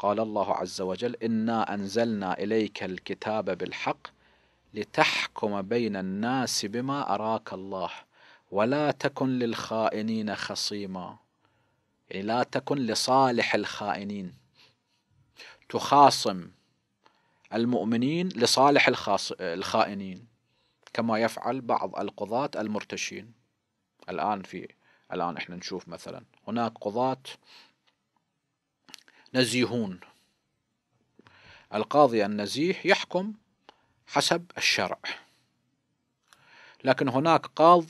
قال الله عز وجل إنا أنزلنا إليك الكتاب بالحق لتحكم بين الناس بما أراك الله ولا تكن للخائنين خصيما يعني لا تكن لصالح الخائنين تخاصم المؤمنين لصالح الخاص... الخائنين كما يفعل بعض القضاة المرتشين الآن في الآن احنا نشوف مثلا هناك قضاة نزيهون القاضي النزيه يحكم حسب الشرع لكن هناك قاض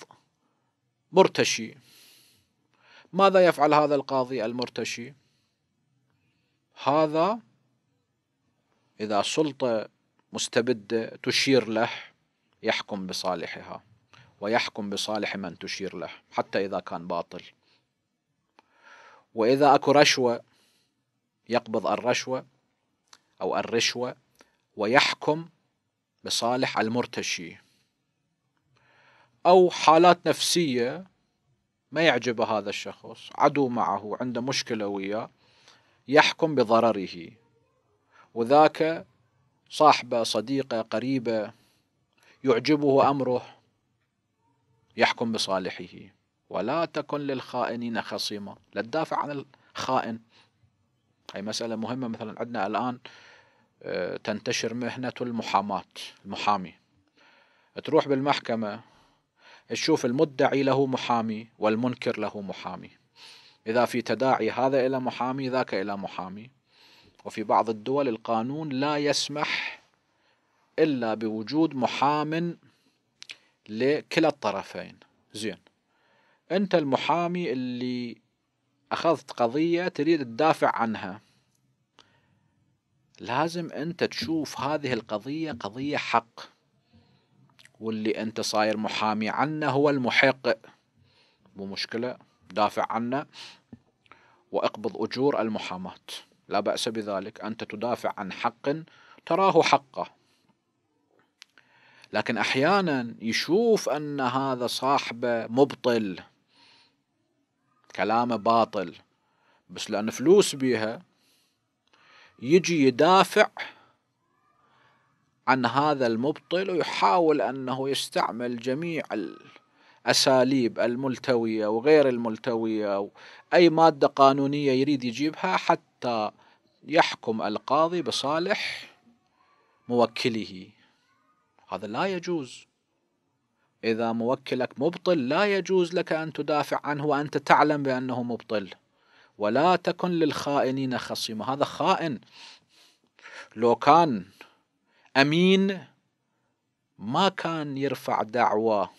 مرتشي ماذا يفعل هذا القاضي المرتشي هذا إذا سلطة مستبدة تشير له يحكم بصالحها ويحكم بصالح من تشير له حتى إذا كان باطل وإذا أكو رشوة يقبض الرشوة أو الرشوة ويحكم بصالح المرتشي أو حالات نفسية ما يعجب هذا الشخص عدو معه عنده مشكلة وياه يحكم بضرره وذاك صاحبه صديقه قريبه يعجبه أمره يحكم بصالحه ولا تكن للخائنين خصيما لا تدافع عن الخائن هي مسألة مهمة مثلا عندنا الآن آه، تنتشر مهنة المحاماة المحامي تروح بالمحكمة تشوف المدعي له محامي والمنكر له محامي إذا في تداعي هذا إلى محامي ذاك إلى محامي وفي بعض الدول القانون لا يسمح إلا بوجود محام لكلا الطرفين زين أنت المحامي اللي أخذت قضية تريد تدافع عنها لازم أنت تشوف هذه القضية قضية حق واللي أنت صاير محامي عنه هو المحق مو مشكلة دافع عنه وأقبض أجور المحاماة لا بأس بذلك أنت تدافع عن حق تراه حقه لكن أحيانا يشوف أن هذا صاحبه مبطل كلامه باطل بس لأن فلوس بيها يجي يدافع عن هذا المبطل ويحاول أنه يستعمل جميع الأساليب الملتوية وغير الملتوية أي مادة قانونية يريد يجيبها حتى يحكم القاضي بصالح موكله هذا لا يجوز إذا موكلك مبطل لا يجوز لك أن تدافع عنه وأنت تعلم بأنه مبطل ولا تكن للخائنين خصيما هذا خائن لو كان أمين ما كان يرفع دعوة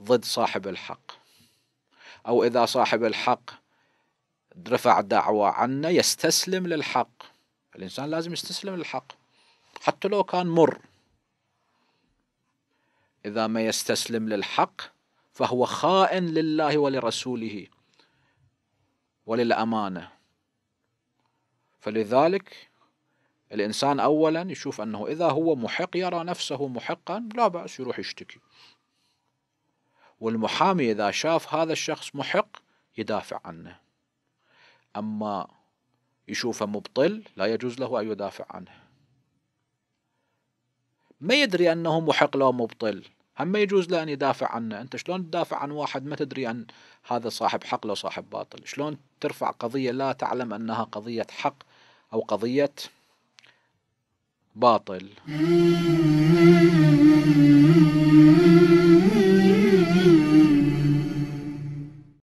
ضد صاحب الحق أو إذا صاحب الحق رفع دعوة عنه يستسلم للحق الإنسان لازم يستسلم للحق حتى لو كان مر إذا ما يستسلم للحق فهو خائن لله ولرسوله وللأمانة فلذلك الإنسان أولا يشوف أنه إذا هو محق يرى نفسه محقا لا بأس يروح يشتكي والمحامي إذا شاف هذا الشخص محق يدافع عنه أما يشوفه مبطل لا يجوز له أن يدافع عنه ما يدري انه محق لو مبطل هم ما يجوز له ان يدافع عنه انت شلون تدافع عن واحد ما تدري ان هذا صاحب حق لو صاحب باطل شلون ترفع قضية لا تعلم انها قضية حق او قضية باطل